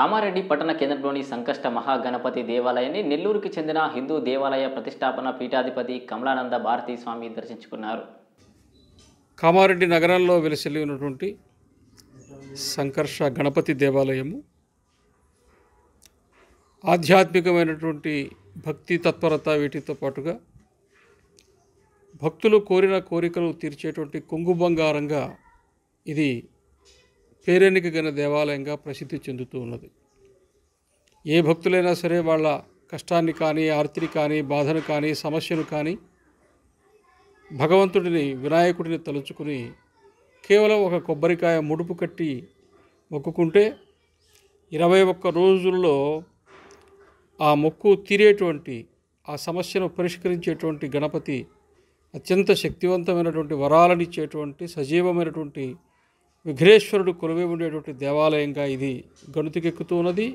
కామారెడ్డి పట్టణ కేంద్రంలోని సంకష్ట మహాగణపతి దేవాలయాన్ని నెల్లూరుకి చెందిన హిందూ దేవాలయ ప్రతిష్టాపన పీఠాధిపతి కమలానంద భారతీ స్వామి దర్శించుకున్నారు కామారెడ్డి నగరంలో వెలిసిల్లినటువంటి ఉన్నటువంటి సంకర్ష గణపతి దేవాలయము ఆధ్యాత్మికమైనటువంటి భక్తి తత్పరత వీటితో పాటుగా భక్తులు కోరిన కోరికలు తీర్చేటువంటి కొంగు బంగారంగా ఇది పేరెన్నిక గన దేవాలయంగా ప్రసిద్ధి చెందుతూ ఉన్నది ఏ భక్తులైనా సరే వాళ్ళ కష్టాన్ని కానీ ఆర్తిని కానీ బాధను కానీ సమస్యను కానీ భగవంతుడిని వినాయకుడిని తలుచుకుని కేవలం ఒక కొబ్బరికాయ ముడుపు కట్టి మొక్కుకుంటే ఇరవై ఒక్క రోజుల్లో ఆ మొక్కు తీరేటువంటి ఆ సమస్యను పరిష్కరించేటువంటి గణపతి అత్యంత శక్తివంతమైనటువంటి వరాలనిచ్చేటువంటి సజీవమైనటువంటి విఘ్నేశ్వరుడు కొలువై ఉండేటువంటి దేవాలయంగా ఇది గణుతికెక్కుతున్నది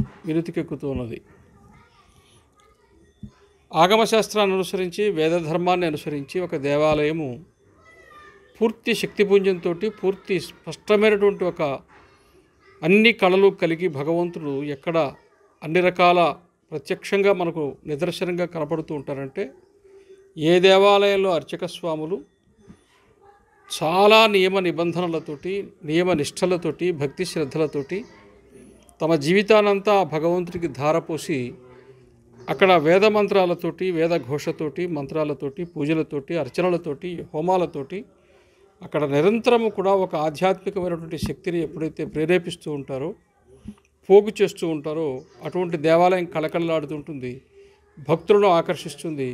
ఉన్నది ఆగమశాస్త్రాన్ని అనుసరించి వేదధర్మాన్ని అనుసరించి ఒక దేవాలయము పూర్తి శక్తిపుంజంతో పూర్తి స్పష్టమైనటువంటి ఒక అన్ని కళలు కలిగి భగవంతుడు ఎక్కడ అన్ని రకాల ప్రత్యక్షంగా మనకు నిదర్శనంగా కనపడుతూ ఉంటారంటే ఏ దేవాలయంలో అర్చక స్వాములు చాలా నియమ నిబంధనలతోటి నియమ నిష్టలతోటి భక్తి శ్రద్ధలతోటి తమ జీవితానంతా భగవంతుడికి ధారపోసి అక్కడ వేద మంత్రాలతోటి వేద ఘోషతోటి మంత్రాలతోటి పూజలతోటి అర్చనలతోటి హోమాలతోటి అక్కడ నిరంతరము కూడా ఒక ఆధ్యాత్మికమైనటువంటి శక్తిని ఎప్పుడైతే ప్రేరేపిస్తూ ఉంటారో పోగు చేస్తూ ఉంటారో అటువంటి దేవాలయం కళకళలాడుతుంటుంది భక్తులను ఆకర్షిస్తుంది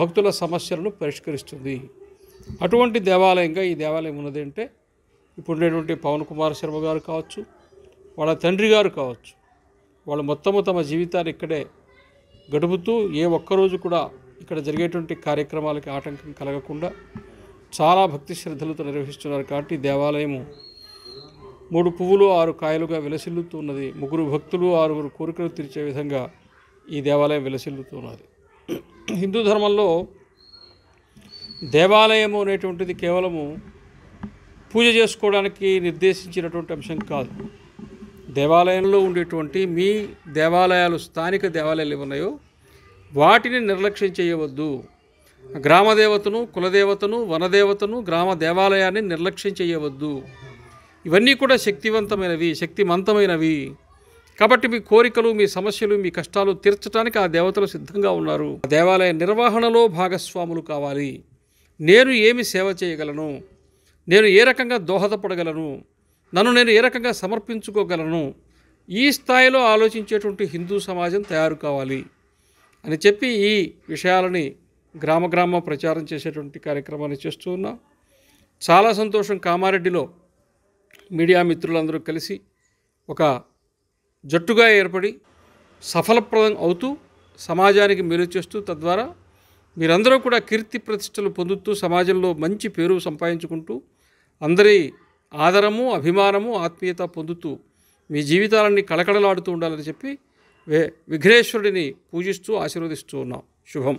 భక్తుల సమస్యలను పరిష్కరిస్తుంది అటువంటి దేవాలయంగా ఈ దేవాలయం ఉన్నది అంటే ఇప్పుడు ఉండేటువంటి పవన్ కుమార్ శర్మ గారు కావచ్చు వాళ్ళ తండ్రి గారు కావచ్చు వాళ్ళు మొత్తము తమ జీవితాన్ని ఇక్కడే గడుపుతూ ఏ ఒక్కరోజు కూడా ఇక్కడ జరిగేటువంటి కార్యక్రమాలకి ఆటంకం కలగకుండా చాలా భక్తి శ్రద్ధలతో నిర్వహిస్తున్నారు కాబట్టి దేవాలయము మూడు పువ్వులు ఆరు కాయలుగా విలసిల్లుతున్నది ముగ్గురు భక్తులు ఆరుగురు కోరికలు తీర్చే విధంగా ఈ దేవాలయం విలసిల్లుతున్నది హిందూ ధర్మంలో దేవాలయము అనేటువంటిది కేవలము పూజ చేసుకోవడానికి నిర్దేశించినటువంటి అంశం కాదు దేవాలయంలో ఉండేటువంటి మీ దేవాలయాలు స్థానిక దేవాలయాలు ఉన్నాయో వాటిని నిర్లక్ష్యం చేయవద్దు గ్రామదేవతను కులదేవతను వనదేవతను గ్రామ దేవాలయాన్ని నిర్లక్ష్యం చేయవద్దు ఇవన్నీ కూడా శక్తివంతమైనవి శక్తిమంతమైనవి కాబట్టి మీ కోరికలు మీ సమస్యలు మీ కష్టాలు తీర్చడానికి ఆ దేవతలు సిద్ధంగా ఉన్నారు దేవాలయ నిర్వహణలో భాగస్వాములు కావాలి నేను ఏమి సేవ చేయగలను నేను ఏ రకంగా దోహదపడగలను నన్ను నేను ఏ రకంగా సమర్పించుకోగలను ఈ స్థాయిలో ఆలోచించేటువంటి హిందూ సమాజం తయారు కావాలి అని చెప్పి ఈ విషయాలని గ్రామ గ్రామ ప్రచారం చేసేటువంటి కార్యక్రమాన్ని చేస్తూ ఉన్నాం చాలా సంతోషం కామారెడ్డిలో మీడియా మిత్రులందరూ కలిసి ఒక జట్టుగా ఏర్పడి సఫలప్రదం అవుతూ సమాజానికి మేలు చేస్తూ తద్వారా మీరందరూ కూడా కీర్తి ప్రతిష్టలు పొందుతూ సమాజంలో మంచి పేరు సంపాదించుకుంటూ అందరి ఆదరము అభిమానము ఆత్మీయత పొందుతూ మీ జీవితాలన్నీ కళకళలాడుతూ ఉండాలని చెప్పి విఘ్నేశ్వరుడిని పూజిస్తూ ఆశీర్వదిస్తూ ఉన్నాం శుభం